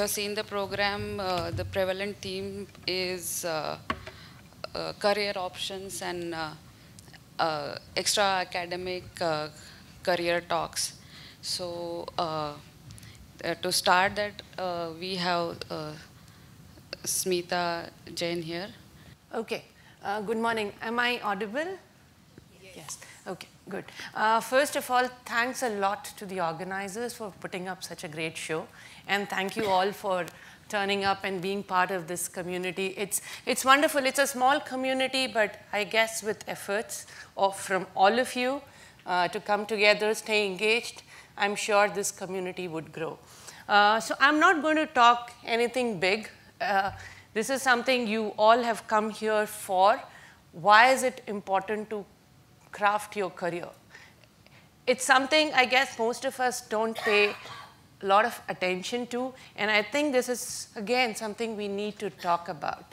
you have seen the program, uh, the prevalent theme is uh, uh, career options and uh, uh, extra academic uh, career talks. So to start that, we have Smita Jain here. Okay. good morning. Am I audible? Yes. yes. Okay. Good. Uh, first of all, thanks a lot to the organizers for putting up such a great show. And thank you all for turning up and being part of this community. It's, it's wonderful. It's a small community, but I guess with efforts of, from all of you uh, to come together, stay engaged, I'm sure this community would grow. Uh, so I'm not going to talk anything big. Uh, this is something you all have come here for. Why is it important to craft your career. It's something I guess most of us don't pay a lot of attention to, and I think this is, again, something we need to talk about.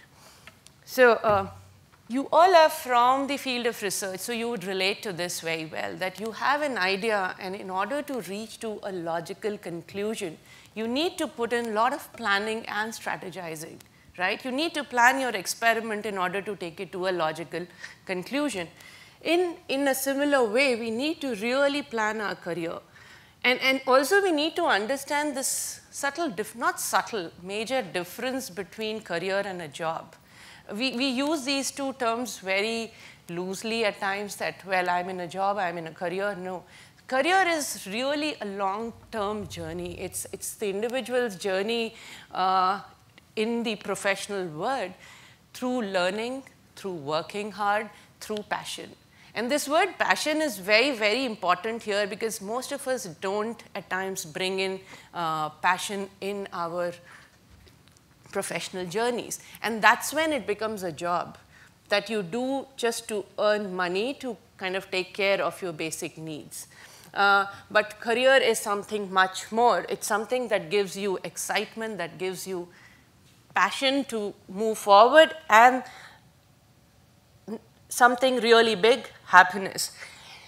So uh, you all are from the field of research, so you would relate to this very well, that you have an idea, and in order to reach to a logical conclusion, you need to put in a lot of planning and strategizing right? You need to plan your experiment in order to take it to a logical conclusion in, in a similar way, we need to really plan our career. And, and also we need to understand this subtle, not subtle, major difference between career and a job. We, we use these two terms very loosely at times that, well, I'm in a job, I'm in a career. No, career is really a long-term journey. It's, it's the individual's journey uh, in the professional world through learning, through working hard, through passion. And this word passion is very, very important here because most of us don't at times bring in uh, passion in our professional journeys. And that's when it becomes a job that you do just to earn money to kind of take care of your basic needs. Uh, but career is something much more. It's something that gives you excitement, that gives you passion to move forward and something really big happiness.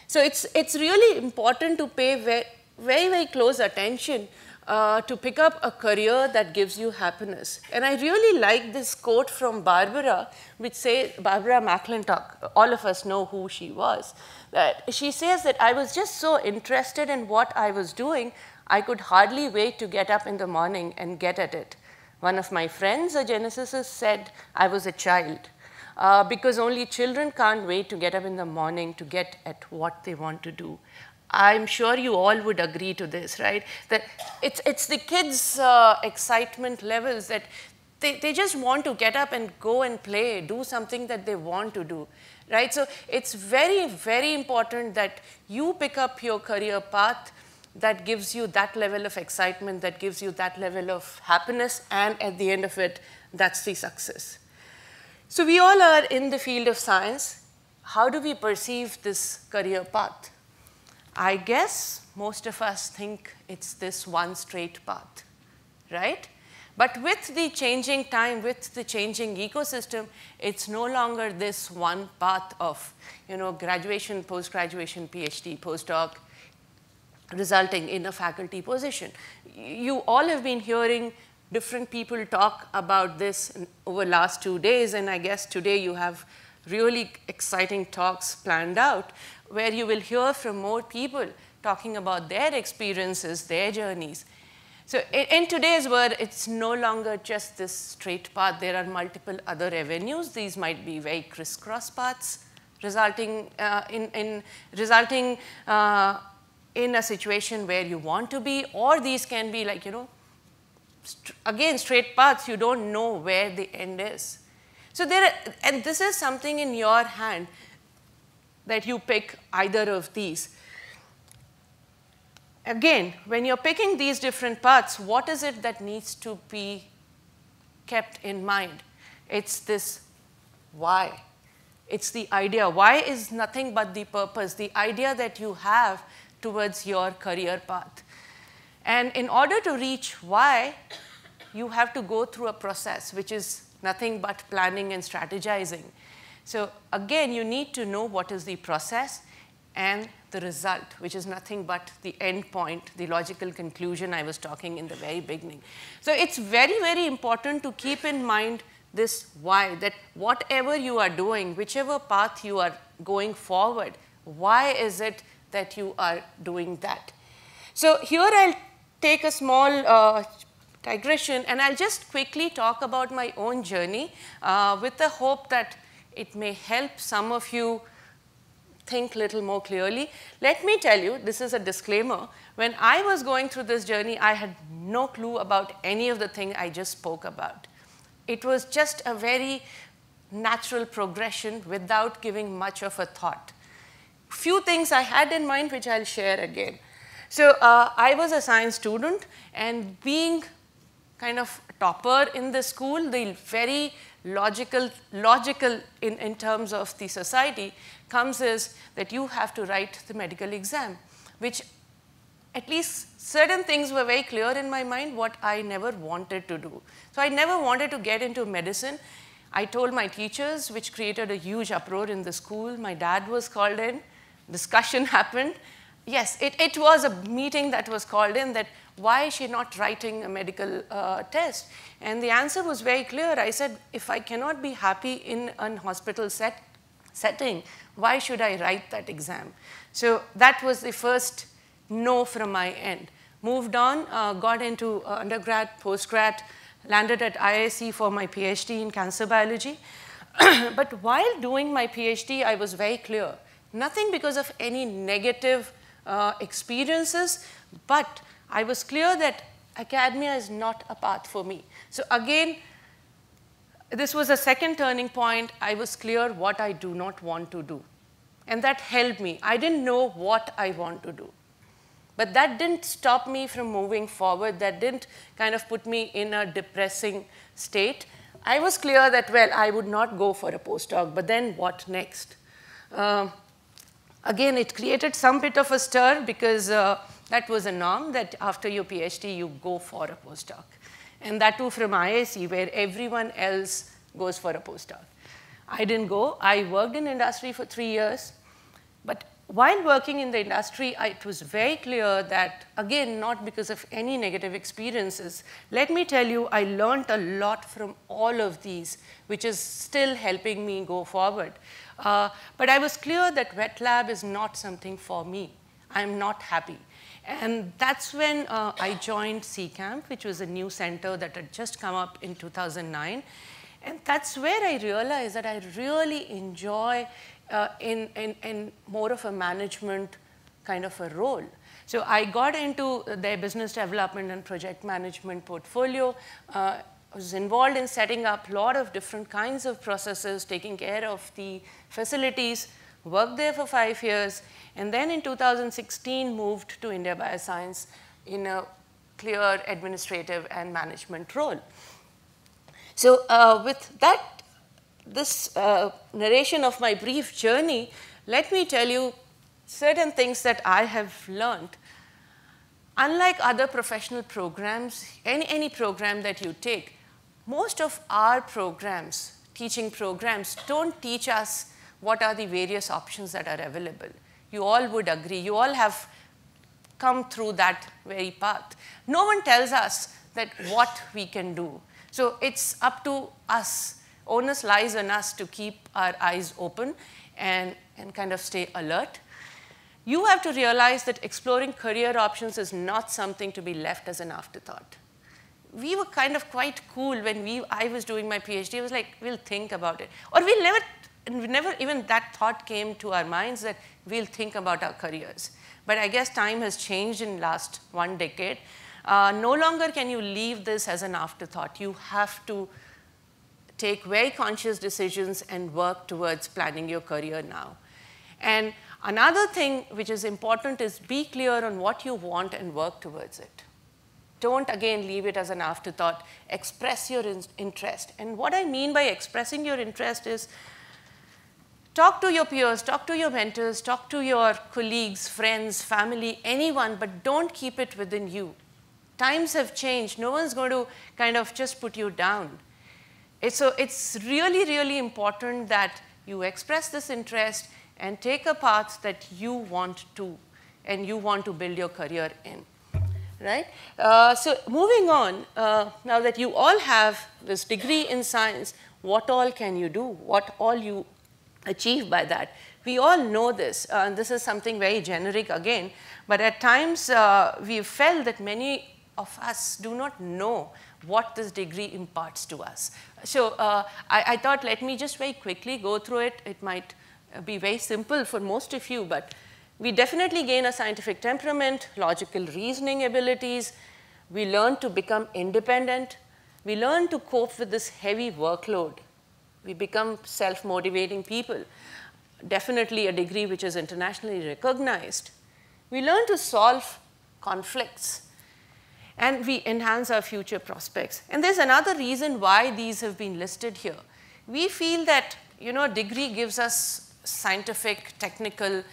So it's, it's really important to pay very, very, close attention uh, to pick up a career that gives you happiness. And I really like this quote from Barbara, which says, Barbara McClintock, all of us know who she was, that she says that I was just so interested in what I was doing, I could hardly wait to get up in the morning and get at it. One of my friends, a geneticist, said I was a child uh, because only children can't wait to get up in the morning to get at what they want to do. I'm sure you all would agree to this, right? That it's, it's the kids' uh, excitement levels that they, they just want to get up and go and play, do something that they want to do, right? So it's very, very important that you pick up your career path that gives you that level of excitement, that gives you that level of happiness, and at the end of it, that's the success. So we all are in the field of science. How do we perceive this career path? I guess most of us think it's this one straight path, right? But with the changing time, with the changing ecosystem, it's no longer this one path of, you know, graduation, post-graduation, PhD, postdoc, resulting in a faculty position. You all have been hearing different people talk about this over last two days, and I guess today you have really exciting talks planned out where you will hear from more people talking about their experiences, their journeys. So in, today's world, it's no longer just this straight path. There are multiple other avenues. These might be very crisscross paths, resulting uh, in, in, resulting uh, in a situation where you want to be, or these can be like, you know, again, straight paths, you don't know where the end is. So there, are, and this is something in your hand that you pick either of these. Again, when you're picking these different paths, what is it that needs to be kept in mind? It's this why. It's the idea. Why is nothing but the purpose, the idea that you have towards your career path. And in order to reach Y, you have to go through a process, which is nothing but planning and strategizing. So again, you need to know what is the process and the result, which is nothing but the end point, the logical conclusion I was talking in the very beginning. So it's very, very important to keep in mind this why, that whatever you are doing, whichever path you are going forward, why is it that you are doing that? So here I'll take a small uh, digression and I'll just quickly talk about my own journey uh, with the hope that it may help some of you think little more clearly. Let me tell you, this is a disclaimer, when I was going through this journey, I had no clue about any of the thing I just spoke about. It was just a very natural progression without giving much of a thought. Few things I had in mind which I'll share again. So uh, I was a science student and being kind of topper in the school, the very logical, logical in, in terms of the society comes is that you have to write the medical exam, which at least certain things were very clear in my mind what I never wanted to do. So I never wanted to get into medicine. I told my teachers, which created a huge uproar in the school. My dad was called in. Discussion happened yes, it, it was a meeting that was called in that why is she not writing a medical uh, test? And the answer was very clear. I said, if I cannot be happy in an hospital set, setting, why should I write that exam? So that was the first no from my end. Moved on, uh, got into uh, undergrad, postgrad, landed at IIC for my PhD in cancer biology. but while doing my PhD, I was very clear. Nothing because of any negative uh, experiences, but I was clear that academia is not a path for me. So again, this was a second turning point. I was clear what I do not want to do. And that helped me. I didn't know what I want to do. But that didn't stop me from moving forward. That didn't kind of put me in a depressing state. I was clear that, well, I would not go for a postdoc, but then what next? Uh, again, it created some bit of a stir because uh, that was a norm that after your PhD, you go for a postdoc. And that too from IAC, where everyone else goes for a postdoc. I didn't go. I worked in industry for three years. But while working in the industry, I, it was very clear that, again, not because of any negative experiences. Let me tell you, I learned a lot from all of these, which is still helping me go forward. Uh, but I was clear that wet lab is not something for me. I'm not happy. And that's when uh, I joined CCAMP, which was a new center that had just come up in 2009. And that's where I realized that I really enjoy uh, in, in, in more of a management kind of a role. So I got into their business development and project management portfolio uh, was involved in setting up a lot of different kinds of processes, taking care of the facilities, worked there for five years, and then in 2016 moved to India Bioscience in a clear administrative and management role. So uh, with that, this uh, narration of my brief journey, let me tell you certain things that I have learned. Unlike other professional programs, any, any program that you take, most of our programs, teaching programs, don't teach us what are the various options that are available. You all would agree. You all have come through that very path. No one tells us that what we can do. So it's up to us. Onus lies on us to keep our eyes open and, and kind of stay alert. You have to realize that exploring career options is not something to be left as an afterthought we were kind of quite cool when we, I was doing my PhD. I was like, we'll think about it. Or we'll never, never even that thought came to our minds that we'll think about our careers. But I guess time has changed in last one decade. Uh, no longer can you leave this as an afterthought. You have to take very conscious decisions and work towards planning your career now. And another thing which is important is be clear on what you want and work towards it. Don't again leave it as an afterthought. Express your in interest. And what I mean by expressing your interest is talk to your peers, talk to your mentors, talk to your colleagues, friends, family, anyone, but don't keep it within you. Times have changed. No one's going to kind of just put you down. so it's really, really important that you express this interest and take a path that you want to and you want to build your career in right? Uh, so moving on, uh, now that you all have this degree in science, what all can you do? What all you achieve by that? We all know this, uh, and this is something very generic again, but at times uh, we felt that many of us do not know what this degree imparts to us. So uh, I, I thought let me just very quickly go through it. It might be very simple for most of you, but we definitely gain a scientific temperament, logical reasoning abilities. We learn to become independent. We learn to cope with this heavy workload. We become self-motivating people, definitely a degree which is internationally recognized. We learn to solve conflicts and we enhance our future prospects. And there's another reason why these have been listed here. We feel that, you know, a degree gives us scientific, technical,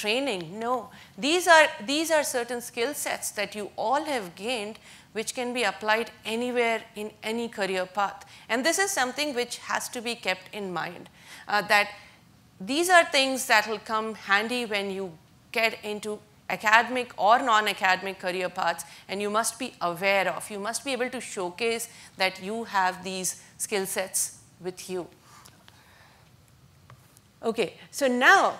training. No, these are, these are certain skill sets that you all have gained which can be applied anywhere in any career path. And this is something which has to be kept in mind uh, that these are things that will come handy when you get into academic or non-academic career paths and you must be aware of, you must be able to showcase that you have these skill sets with you. Okay, so now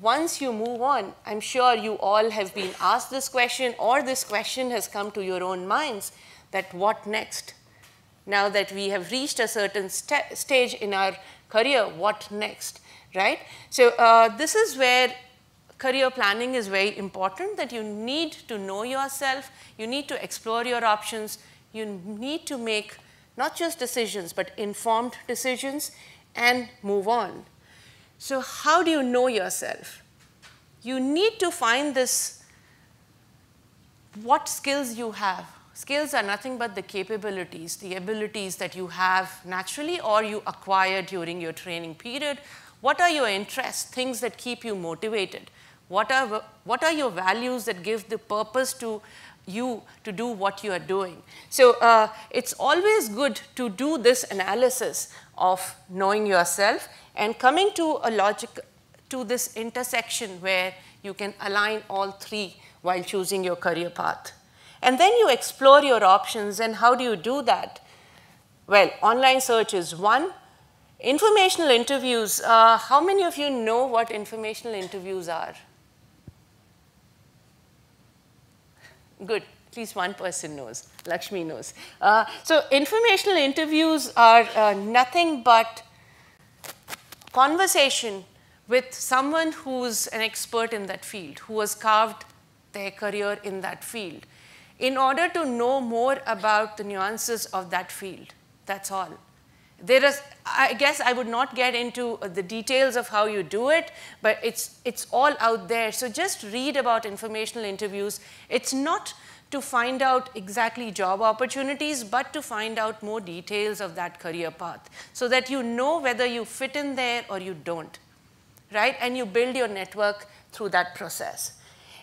once you move on, I'm sure you all have been asked this question or this question has come to your own minds that what next? Now that we have reached a certain st stage in our career, what next, right? So uh, this is where career planning is very important that you need to know yourself, you need to explore your options, you need to make not just decisions but informed decisions and move on. So how do you know yourself? You need to find this, what skills you have. Skills are nothing but the capabilities, the abilities that you have naturally or you acquire during your training period. What are your interests, things that keep you motivated? What are, what are your values that give the purpose to you to do what you are doing? So uh, it's always good to do this analysis of knowing yourself and coming to a logic to this intersection where you can align all three while choosing your career path. And then you explore your options and how do you do that? Well, online search is one. Informational interviews, uh, how many of you know what informational interviews are? Good. At least one person knows, Lakshmi knows. Uh, so informational interviews are uh, nothing but conversation with someone who's an expert in that field, who has carved their career in that field, in order to know more about the nuances of that field. That's all. There is, I guess I would not get into the details of how you do it, but it's, it's all out there. So just read about informational interviews. It's not to find out exactly job opportunities, but to find out more details of that career path so that you know whether you fit in there or you don't, right? And you build your network through that process.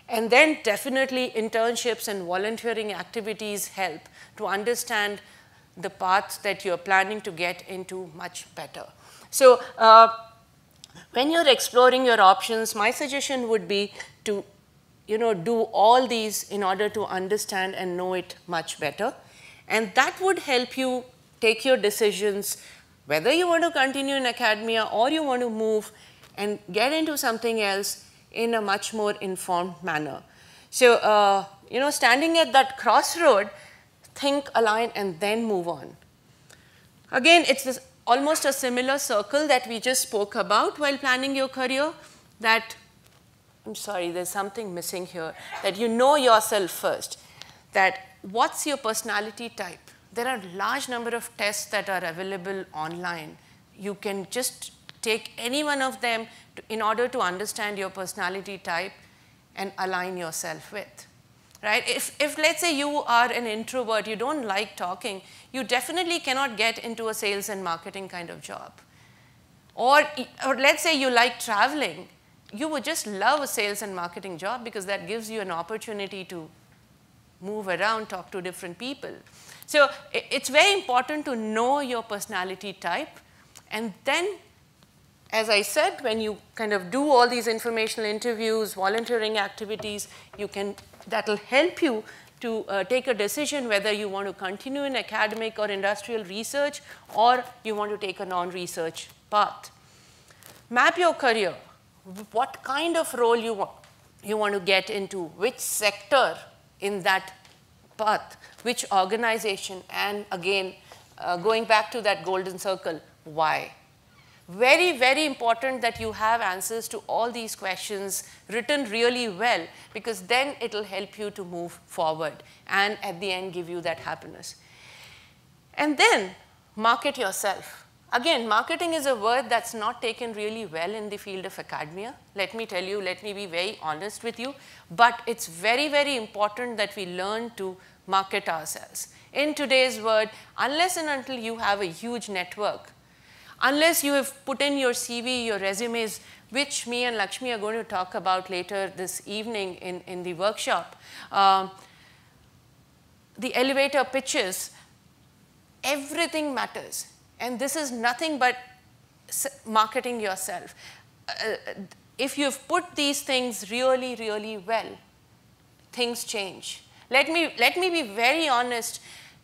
And then definitely internships and volunteering activities help to understand the path that you're planning to get into much better. So uh, when you're exploring your options, my suggestion would be to you know, do all these in order to understand and know it much better. And that would help you take your decisions whether you want to continue in academia or you want to move and get into something else in a much more informed manner. So, uh, you know, standing at that crossroad, think, align, and then move on. Again, it's this, almost a similar circle that we just spoke about while planning your career that I'm sorry, there's something missing here, that you know yourself first, that what's your personality type? There are a large number of tests that are available online. You can just take any one of them to, in order to understand your personality type and align yourself with. Right? If, if let's say you are an introvert, you don't like talking, you definitely cannot get into a sales and marketing kind of job. Or, or let's say you like traveling you would just love a sales and marketing job because that gives you an opportunity to move around, talk to different people. So it's very important to know your personality type and then as I said, when you kind of do all these informational interviews, volunteering activities, you can, that'll help you to uh, take a decision whether you want to continue in academic or industrial research or you want to take a non-research path. Map your career what kind of role you want, you want to get into, which sector in that path, which organization, and again, uh, going back to that golden circle, why? Very, very important that you have answers to all these questions written really well because then it will help you to move forward and at the end give you that happiness. And then market yourself Again, marketing is a word that's not taken really well in the field of academia. Let me tell you, let me be very honest with you, but it's very, very important that we learn to market ourselves. In today's world, unless and until you have a huge network, unless you have put in your CV, your resumes, which me and Lakshmi are going to talk about later this evening in, in the workshop, uh, the elevator pitches, everything matters and this is nothing but marketing yourself. Uh, uh, if you've put these things really, really well, things change. Let me, let me be very honest.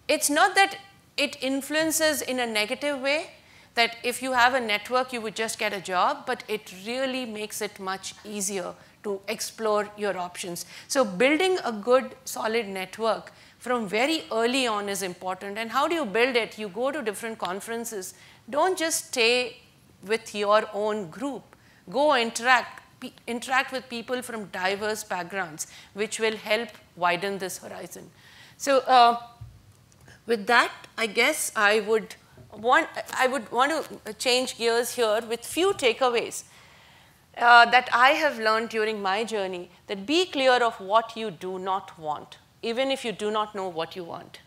It's not that it influences in a negative way, that if you have a network, you would just get a job, but it really makes it much easier to explore your options. So building a good, solid network from very early on is important and how do you build it? You go to different conferences, don't just stay with your own group, go interact, interact with people from diverse backgrounds which will help widen this horizon. So uh, with that I guess I would want, I would want to change gears here with few takeaways. Uh, that I have learned during my journey that be clear of what you do not want even if you do not know what you want.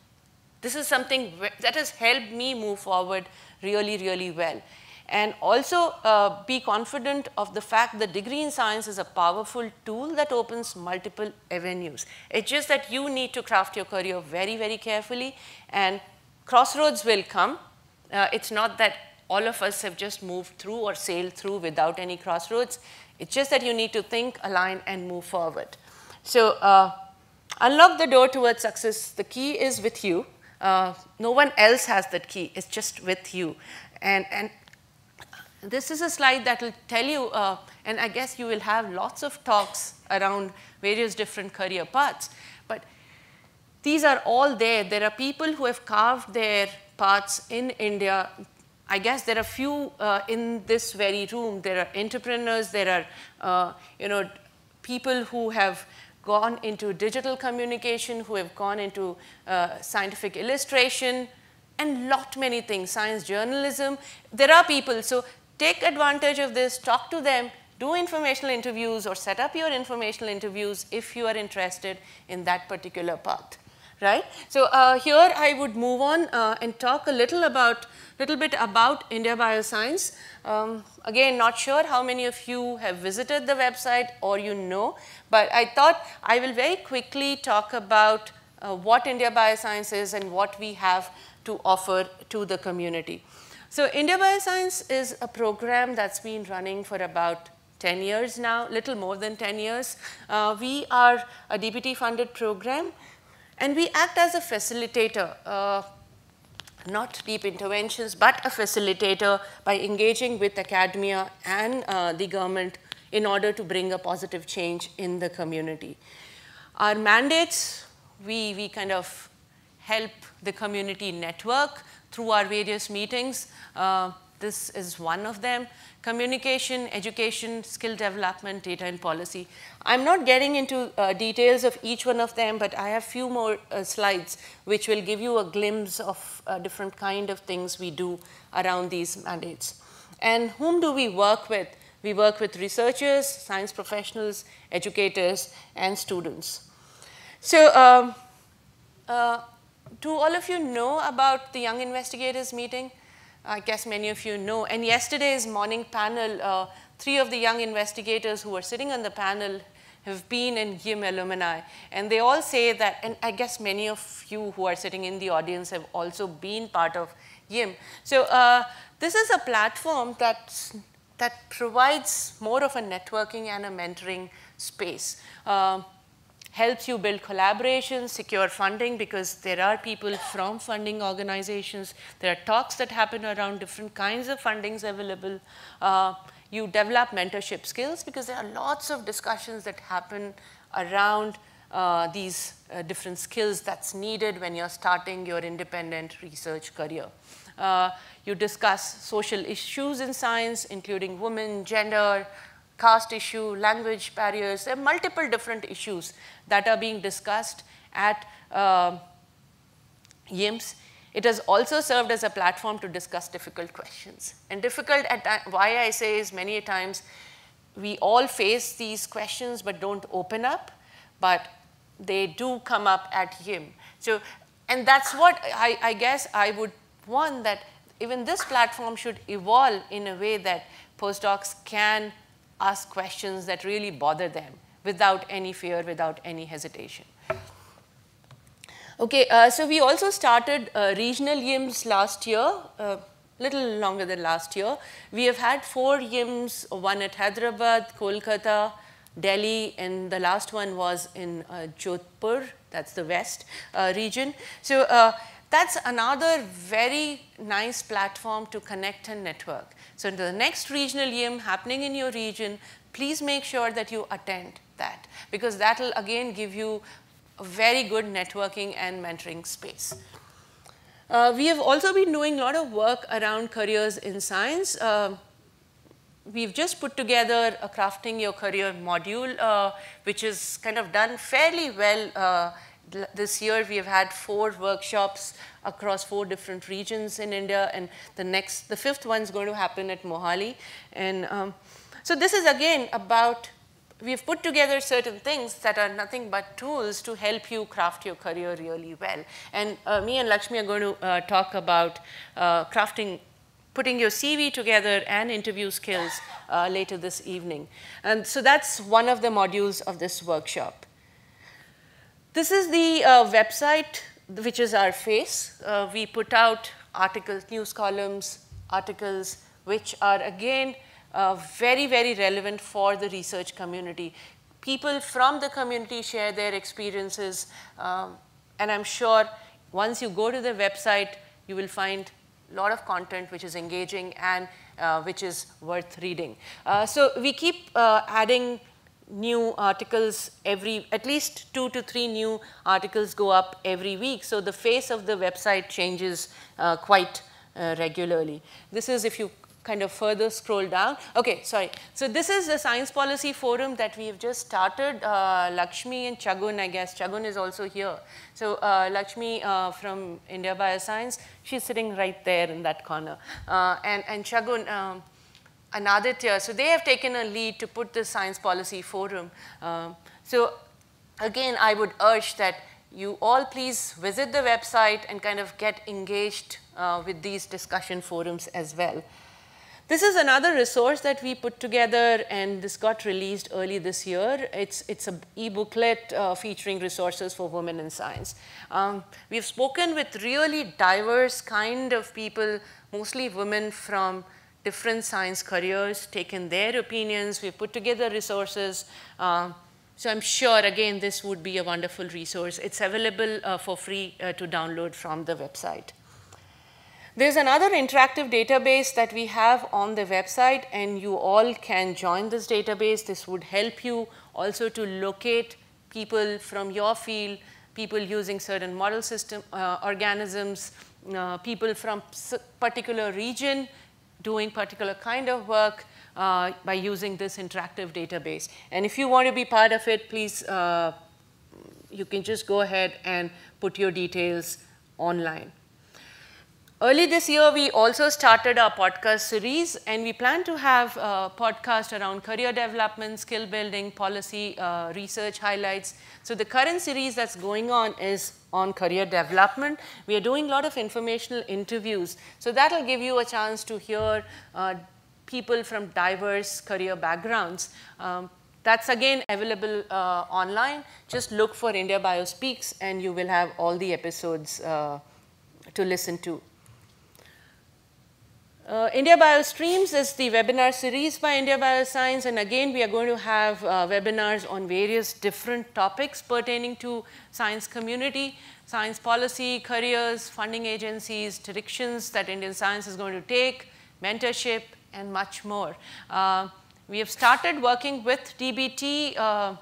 This is something that has helped me move forward really, really well. And also uh, be confident of the fact that degree in science is a powerful tool that opens multiple avenues. It's just that you need to craft your career very, very carefully and crossroads will come. Uh, it's not that all of us have just moved through or sailed through without any crossroads. It's just that you need to think, align, and move forward. So uh, unlock the door towards success. The key is with you. Uh, no one else has that key. It's just with you. And, and this is a slide that will tell you, uh, and I guess you will have lots of talks around various different career paths. But these are all there. There are people who have carved their paths in India. I guess there are few uh, in this very room. There are entrepreneurs. There are, uh, you know, people who have gone into digital communication, who have gone into uh, scientific illustration, and lot many things, science journalism. There are people, so take advantage of this, talk to them, do informational interviews or set up your informational interviews if you are interested in that particular path right? So uh, here I would move on uh, and talk a little about, little bit about India Bioscience. Um, again, not sure how many of you have visited the website or you know, but I thought I will very quickly talk about uh, what India Bioscience is and what we have to offer to the community. So India Bioscience is a program that's been running for about 10 years now, little more than 10 years. Uh, we are a DBT funded program and we act as a facilitator, uh, not deep interventions, but a facilitator by engaging with academia and uh, the government in order to bring a positive change in the community. Our mandates, we, we kind of help the community network through our various meetings. Uh, this is one of them. Communication, education, skill development, data and policy. I'm not getting into uh, details of each one of them, but I have few more uh, slides which will give you a glimpse of uh, different kind of things we do around these mandates. And whom do we work with? We work with researchers, science professionals, educators, and students. So, um, uh, do all of you know about the Young Investigators meeting? I guess many of you know. And yesterday's morning panel, uh, three of the young investigators who were sitting on the panel have been in GIM alumni. And they all say that, and I guess many of you who are sitting in the audience have also been part of GIM. So uh, this is a platform that's, that provides more of a networking and a mentoring space. Uh, helps you build collaboration, secure funding, because there are people from funding organizations. There are talks that happen around different kinds of fundings available. Uh, you develop mentorship skills because there are lots of discussions that happen around uh, these uh, different skills that's needed when you're starting your independent research career. Uh, you discuss social issues in science, including women, gender, caste issue, language barriers. There are multiple different issues that are being discussed at uh, YIMS. It has also served as a platform to discuss difficult questions. And difficult, at why I say is many times we all face these questions but don't open up, but they do come up at YIM. So, and that's what I, I guess I would want that even this platform should evolve in a way that postdocs can ask questions that really bother them without any fear, without any hesitation. Okay, uh, so we also started uh, regional YIMS last year, a uh, little longer than last year. We have had four YIMS, one at Hyderabad, Kolkata, Delhi, and the last one was in uh, Jodhpur, that's the west uh, region. So uh, that's another very nice platform to connect and network. So the next regional EM happening in your region, please make sure that you attend that because that will again give you a very good networking and mentoring space. Uh, we have also been doing a lot of work around careers in science. Uh, we've just put together a crafting your career module, uh, which is kind of done fairly well uh, this year we have had four workshops across four different regions in India, and the next, the fifth one is going to happen at Mohali. And um, so this is again about we've put together certain things that are nothing but tools to help you craft your career really well. And uh, me and Lakshmi are going to uh, talk about uh, crafting, putting your CV together and interview skills uh, later this evening. And so that's one of the modules of this workshop. This is the uh, website which is our face. Uh, we put out articles, news columns, articles which are again uh, very, very relevant for the research community. People from the community share their experiences um, and I'm sure once you go to the website, you will find a lot of content which is engaging and uh, which is worth reading. Uh, so we keep uh, adding new articles every, at least two to three new articles go up every week. So, the face of the website changes uh, quite uh, regularly. This is if you kind of further scroll down. Okay, sorry. So, this is the science policy forum that we have just started. Uh, Lakshmi and Chagun, I guess. Chagun is also here. So, uh, Lakshmi uh, from India Bioscience, she's sitting right there in that corner. Uh, and, and Chagun, um, another tier. So they have taken a lead to put the science policy forum. Um, so again, I would urge that you all please visit the website and kind of get engaged uh, with these discussion forums as well. This is another resource that we put together and this got released early this year. It's, it's an e-booklet uh, featuring resources for women in science. Um, we've spoken with really diverse kind of people, mostly women from different science careers, taken their opinions, we have put together resources. Uh, so I'm sure, again, this would be a wonderful resource. It's available uh, for free uh, to download from the website. There's another interactive database that we have on the website and you all can join this database. This would help you also to locate people from your field, people using certain model system uh, organisms, uh, people from particular region doing particular kind of work uh, by using this interactive database. And if you want to be part of it, please, uh, you can just go ahead and put your details online. Early this year, we also started our podcast series, and we plan to have a podcast around career development, skill building, policy, uh, research highlights. So the current series that's going on is on career development. We are doing a lot of informational interviews, so that'll give you a chance to hear uh, people from diverse career backgrounds. Um, that's again available uh, online. Just look for India Bio Speaks, and you will have all the episodes uh, to listen to. Uh, India BioStreams is the webinar series by India Bioscience and again we are going to have uh, webinars on various different topics pertaining to science community, science policy, careers, funding agencies, directions that Indian science is going to take, mentorship and much more. Uh, we have started working with DBT uh,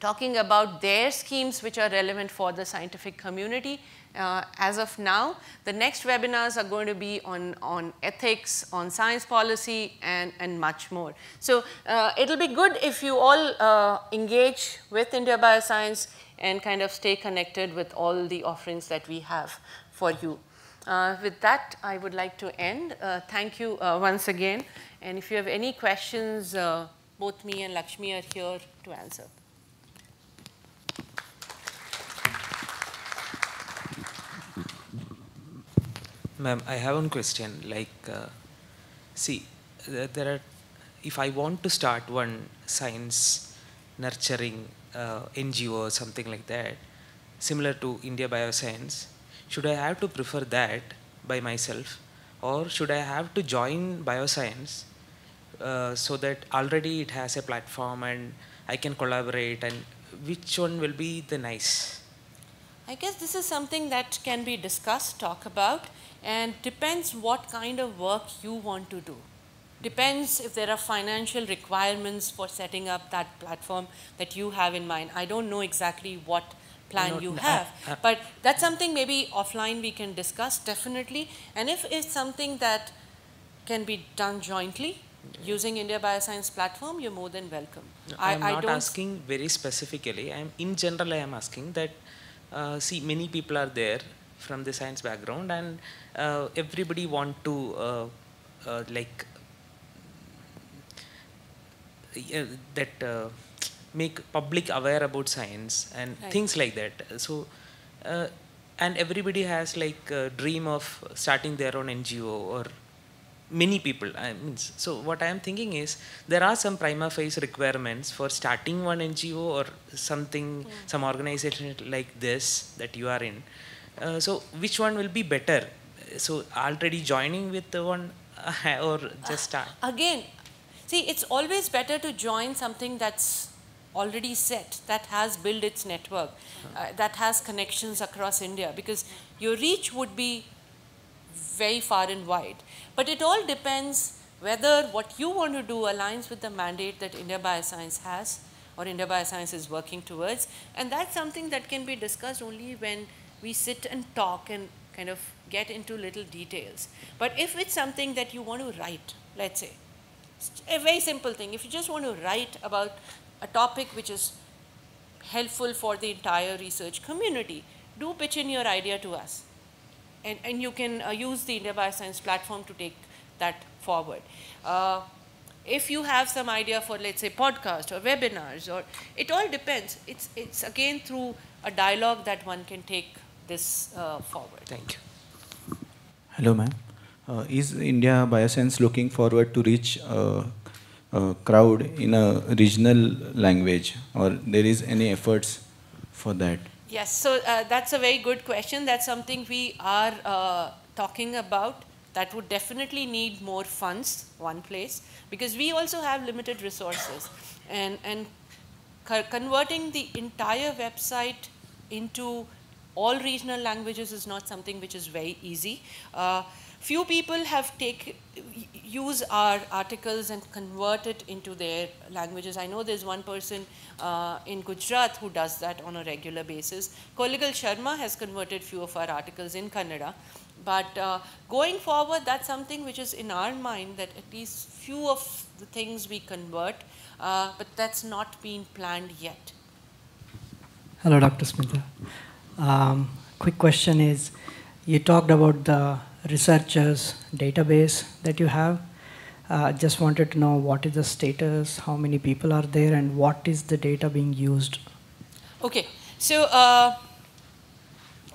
talking about their schemes which are relevant for the scientific community. Uh, as of now, the next webinars are going to be on, on ethics, on science policy and, and much more. So, uh, it will be good if you all uh, engage with India Bioscience and kind of stay connected with all the offerings that we have for you. Uh, with that, I would like to end. Uh, thank you uh, once again. And if you have any questions, both me and Lakshmi are here to answer. Ma'am, I have one question. Like, uh, see, there are, if I want to start one science nurturing uh, NGO or something like that, similar to India Bioscience, should I have to prefer that by myself, or should I have to join Bioscience uh, so that already it has a platform and I can collaborate? And which one will be the nice? I guess this is something that can be discussed, talk about and depends what kind of work you want to do. Depends if there are financial requirements for setting up that platform that you have in mind. I don't know exactly what plan you have, uh, uh, but that's something maybe offline we can discuss definitely. And if it's something that can be done jointly, using India Bioscience platform, you're more than welcome. No, I am not asking very specifically. I am in general. I am asking that uh, see many people are there from the science background and uh, everybody want to uh, uh, like that uh, make public aware about science and right. things like that so and everybody has like a dream of starting their own ngo or many people. I mean, so what I am thinking is there are some prima facie requirements for starting one NGO or something, yeah. some organization like this that you are in. Uh, so which one will be better? So already joining with the one uh, or just uh, start? Again, see, it's always better to join something that's already set, that has built its network, uh-huh. uh, that has connections across India because your reach would be very far and wide. But it all depends whether what you want to do aligns with the mandate that India Bioscience has or India Bioscience is working towards. And that's something that can be discussed only when we sit and talk and kind of get into little details. But if it's something that you want to write, let's say, a very simple thing, if you just want to write about a topic which is helpful for the entire research community, do pitch in your idea to us and, and you can uh, use the India Bioscience platform to take that forward. Uh, if you have some idea for, let's say, podcast or webinars, or it all depends. It's, it's again through a dialogue that one can take this uh, forward. Thank you. Hello, ma'am. Uh, is India Bioscience looking forward to reach uh, a crowd in a regional language, or there is any efforts for that? Yes, so uh, that's a very good question. That's something we are uh, talking about. That would definitely need more funds, one place, because we also have limited resources. And, and converting the entire website into all regional languages is not something which is very easy. Uh, Few people have take, use our articles and convert it into their languages. I know there's one person uh, in Gujarat who does that on a regular basis. Koligal Sharma has converted few of our articles in Kannada. But uh, going forward, that's something which is in our mind that at least few of the things we convert, uh, but that's not been planned yet. Hello, Dr. Smita. Um, quick question is, you talked about the researchers database that you have. Uh, just wanted to know what is the status, how many people are there, and what is the data being used. Okay, so uh,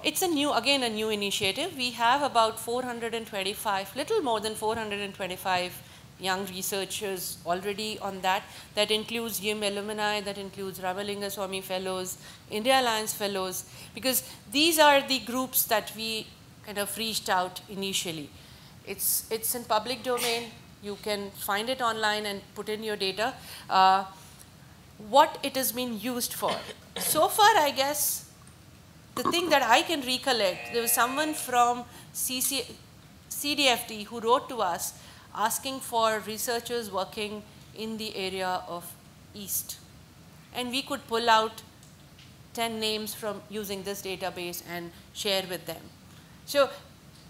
it's a new, again, a new initiative. We have about 425, little more than 425 young researchers already on that. That includes YIM alumni, that includes Ramalinga Swami Fellows, India Alliance Fellows, because these are the groups that we kind of reached out initially. It's, it's in public domain. You can find it online and put in your data. Uh, what it has been used for. So far, I guess, the thing that I can recollect, there was someone from CC, who wrote to us asking for researchers working in the area of East. And we could pull out 10 names from using this database and share with them. So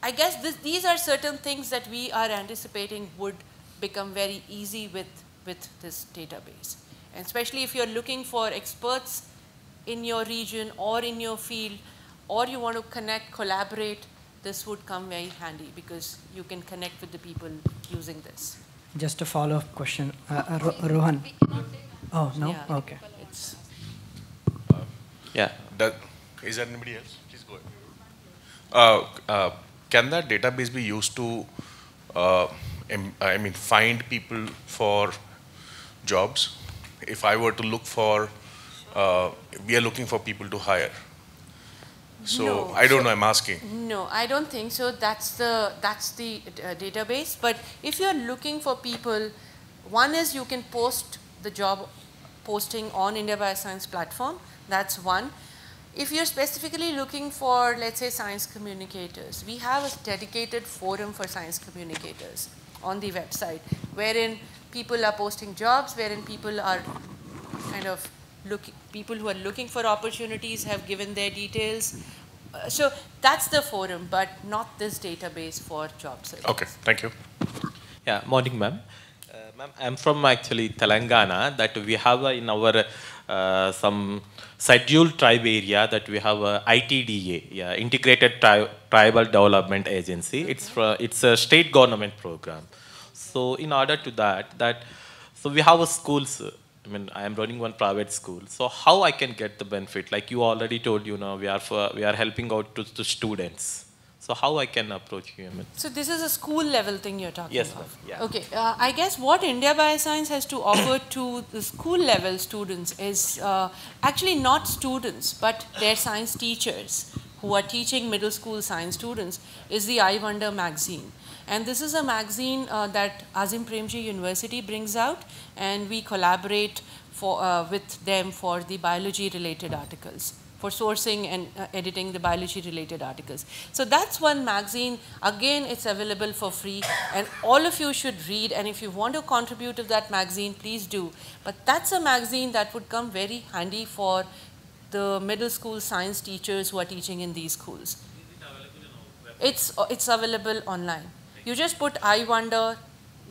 I guess this, these are certain things that we are anticipating would become very easy with, with this database. And especially if you're looking for experts in your region or in your field, or you want to connect, collaborate, this would come very handy because you can connect with the people using this. Just a follow-up question, uh, uh, Ro Rohan. Oh no, yeah. okay. It's uh, yeah. That, is there anybody else? Uh, uh, can that database be used to, uh, I mean, find people for jobs? If I were to look for, we are looking for people to hire. So no, I don't so, know. I'm asking. No, I don't think so. That's the that's the database. But if you're looking for people, one is you can post the job posting on India Bioscience platform. That's one. If you're specifically looking for, let's say, science communicators, we have a dedicated forum for science communicators on the website, wherein people are posting jobs, wherein people are kind of looking, people who are looking for opportunities have given their details. Uh, so that's the forum, but not this database for job search. Okay, thank you. Yeah, morning, ma'am. Uh, ma'am, I'm from actually Telangana. That we have uh, in our uh, some scheduled tribe area that we have a ITDA, yeah, Integrated Tri Tribal Development Agency. It's, for, it's a state government program. So in order to that, that so we have a schools. I mean, I am running one private school. So how I can get the benefit? Like you already told, you know, we are for, we are helping out to, the students. So how I can approach UML? So this is a school level thing you're talking yes, about. Yes, yeah. Okay, uh, I guess what India Bioscience has to offer to the school level students is uh, actually not students, but their science teachers who are teaching middle school science students is the I Wonder magazine. And this is a magazine uh, that Azim Premji University brings out and we collaborate for, uh, with them for the biology related articles for sourcing and uh, editing the biology related articles. So that's one magazine. Again, it's available for free and all of you should read and if you want to contribute to that magazine, please do. But that's a magazine that would come very handy for the middle school science teachers who are teaching in these schools. It's, it's available online. You just put I wonder,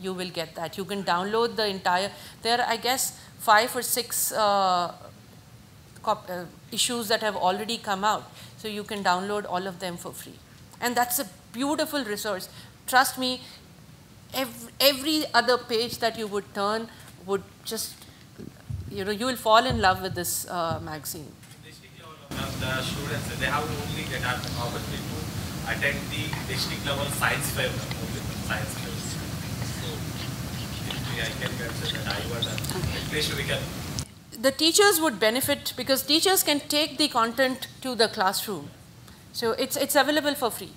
you will get that. You can download the entire, there are, I guess five or six uh, uh, issues that have already come out. So you can download all of them for free. And that's a beautiful resource. Trust me, every, every other page that you would turn would just, you know, you will fall in love with this uh, magazine. the students, they have only get an opportunity to attend the district level science fair. Science fair. So, I can mention that I was at least we can the teachers would benefit because teachers can take the content to the classroom. So it's, it's available for free.